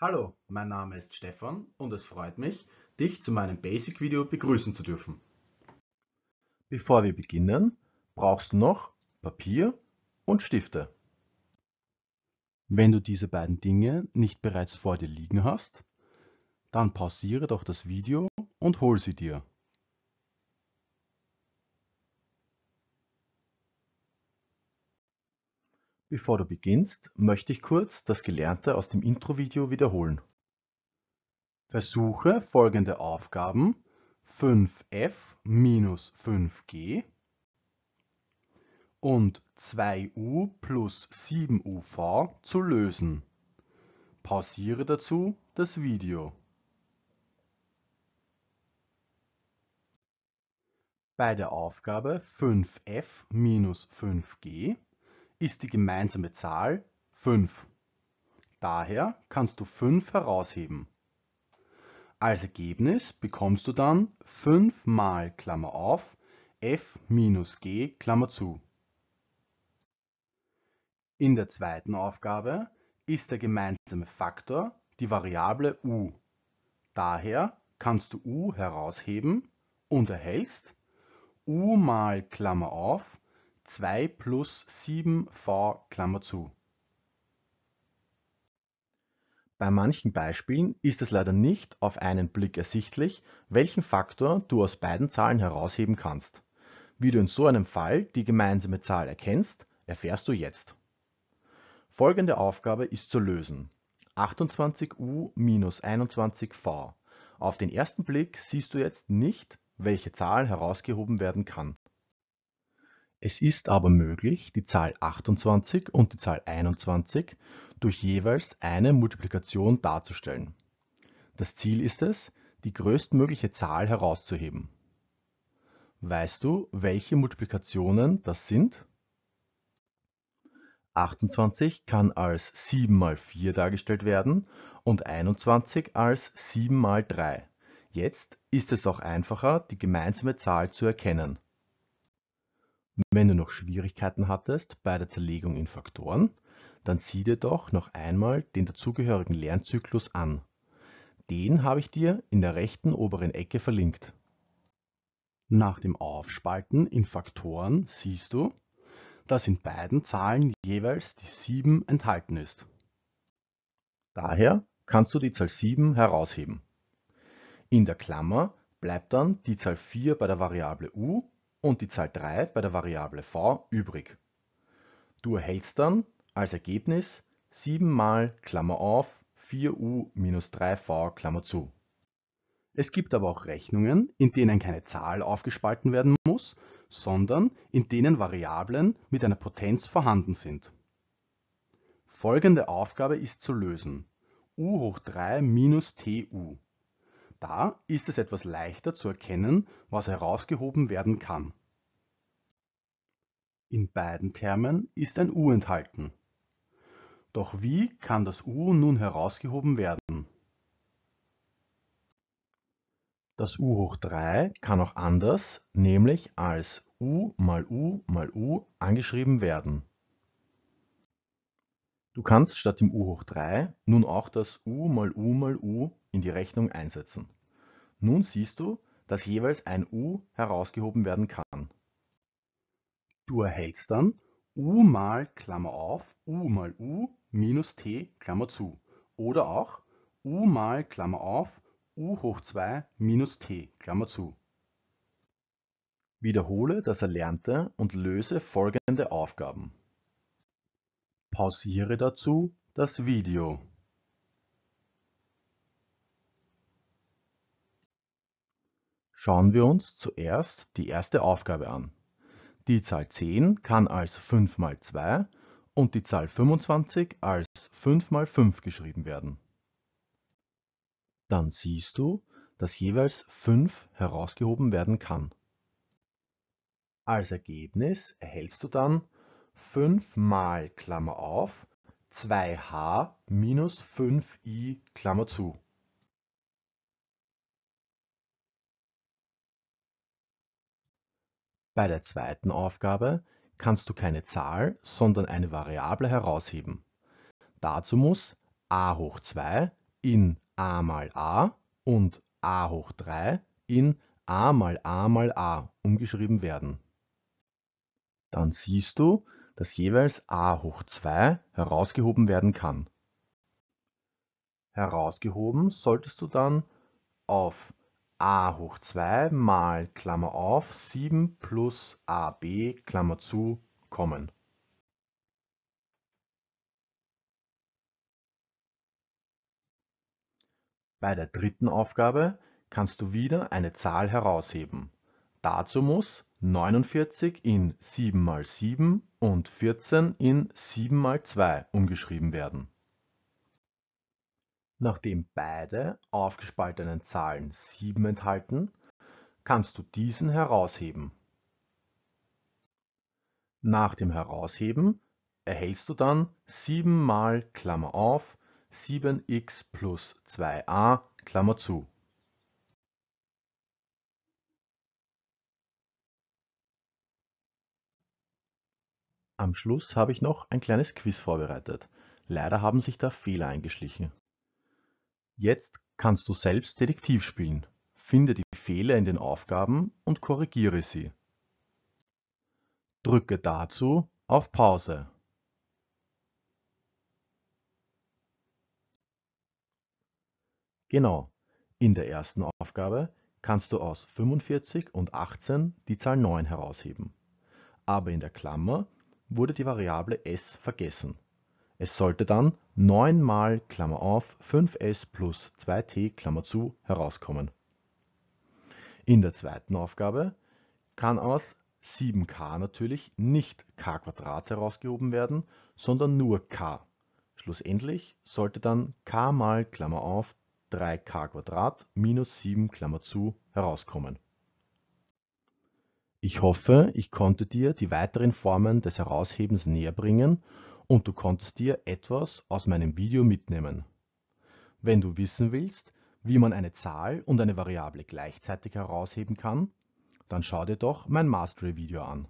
Hallo, mein Name ist Stefan und es freut mich, dich zu meinem Basic-Video begrüßen zu dürfen. Bevor wir beginnen, brauchst du noch Papier und Stifte. Wenn du diese beiden Dinge nicht bereits vor dir liegen hast, dann pausiere doch das Video und hol sie dir. Bevor du beginnst, möchte ich kurz das Gelernte aus dem Intro-Video wiederholen. Versuche folgende Aufgaben 5f minus 5g und 2u plus 7uv zu lösen. Pausiere dazu das Video. Bei der Aufgabe 5f minus 5g ist die gemeinsame Zahl 5. Daher kannst du 5 herausheben. Als Ergebnis bekommst du dann 5 mal Klammer auf f minus g Klammer zu. In der zweiten Aufgabe ist der gemeinsame Faktor die Variable u. Daher kannst du u herausheben und erhältst u mal Klammer auf 2 plus 7v Klammer zu. Bei manchen Beispielen ist es leider nicht auf einen Blick ersichtlich, welchen Faktor du aus beiden Zahlen herausheben kannst. Wie du in so einem Fall die gemeinsame Zahl erkennst, erfährst du jetzt. Folgende Aufgabe ist zu lösen. 28u minus 21v. Auf den ersten Blick siehst du jetzt nicht, welche Zahl herausgehoben werden kann. Es ist aber möglich, die Zahl 28 und die Zahl 21 durch jeweils eine Multiplikation darzustellen. Das Ziel ist es, die größtmögliche Zahl herauszuheben. Weißt du, welche Multiplikationen das sind? 28 kann als 7 mal 4 dargestellt werden und 21 als 7 mal 3. Jetzt ist es auch einfacher, die gemeinsame Zahl zu erkennen. Wenn du noch Schwierigkeiten hattest bei der Zerlegung in Faktoren, dann sieh dir doch noch einmal den dazugehörigen Lernzyklus an. Den habe ich dir in der rechten oberen Ecke verlinkt. Nach dem Aufspalten in Faktoren siehst du, dass in beiden Zahlen jeweils die 7 enthalten ist. Daher kannst du die Zahl 7 herausheben. In der Klammer bleibt dann die Zahl 4 bei der Variable u und die Zahl 3 bei der Variable v übrig. Du erhältst dann als Ergebnis 7 mal Klammer auf 4u minus 3v Klammer zu. Es gibt aber auch Rechnungen, in denen keine Zahl aufgespalten werden muss, sondern in denen Variablen mit einer Potenz vorhanden sind. Folgende Aufgabe ist zu lösen. u hoch 3 minus tu. Da ist es etwas leichter zu erkennen, was herausgehoben werden kann. In beiden Termen ist ein U enthalten. Doch wie kann das U nun herausgehoben werden? Das U hoch 3 kann auch anders, nämlich als U mal U mal U angeschrieben werden. Du kannst statt dem U hoch 3 nun auch das U mal U mal U in die Rechnung einsetzen. Nun siehst du, dass jeweils ein u herausgehoben werden kann. Du erhältst dann u mal Klammer auf, u mal u minus t Klammer zu oder auch u mal Klammer auf, u hoch 2 minus t Klammer zu. Wiederhole das Erlernte und löse folgende Aufgaben. Pausiere dazu das Video. Schauen wir uns zuerst die erste Aufgabe an. Die Zahl 10 kann als 5 mal 2 und die Zahl 25 als 5 mal 5 geschrieben werden. Dann siehst du, dass jeweils 5 herausgehoben werden kann. Als Ergebnis erhältst du dann 5 mal Klammer auf 2h minus 5i Klammer zu. Bei der zweiten Aufgabe kannst du keine Zahl, sondern eine Variable herausheben. Dazu muss a hoch 2 in a mal a und a hoch 3 in a mal a mal a umgeschrieben werden. Dann siehst du, dass jeweils a hoch 2 herausgehoben werden kann. Herausgehoben solltest du dann auf a hoch 2 mal Klammer auf 7 plus ab Klammer zu kommen. Bei der dritten Aufgabe kannst du wieder eine Zahl herausheben. Dazu muss 49 in 7 mal 7 und 14 in 7 mal 2 umgeschrieben werden. Nachdem beide aufgespaltenen Zahlen 7 enthalten, kannst du diesen herausheben. Nach dem Herausheben erhältst du dann 7 mal Klammer auf 7x plus 2a Klammer zu. Am Schluss habe ich noch ein kleines Quiz vorbereitet. Leider haben sich da Fehler eingeschlichen. Jetzt kannst du selbst Detektiv spielen. Finde die Fehler in den Aufgaben und korrigiere sie. Drücke dazu auf Pause. Genau, in der ersten Aufgabe kannst du aus 45 und 18 die Zahl 9 herausheben. Aber in der Klammer wurde die Variable s vergessen. Es sollte dann 9 mal Klammer auf 5s plus 2t Klammer zu herauskommen. In der zweiten Aufgabe kann aus 7k natürlich nicht k herausgehoben werden, sondern nur k. Schlussendlich sollte dann k mal Klammer auf 3k minus 7 Klammer zu herauskommen. Ich hoffe, ich konnte dir die weiteren Formen des Heraushebens näher bringen und du konntest dir etwas aus meinem Video mitnehmen. Wenn du wissen willst, wie man eine Zahl und eine Variable gleichzeitig herausheben kann, dann schau dir doch mein Mastery-Video an.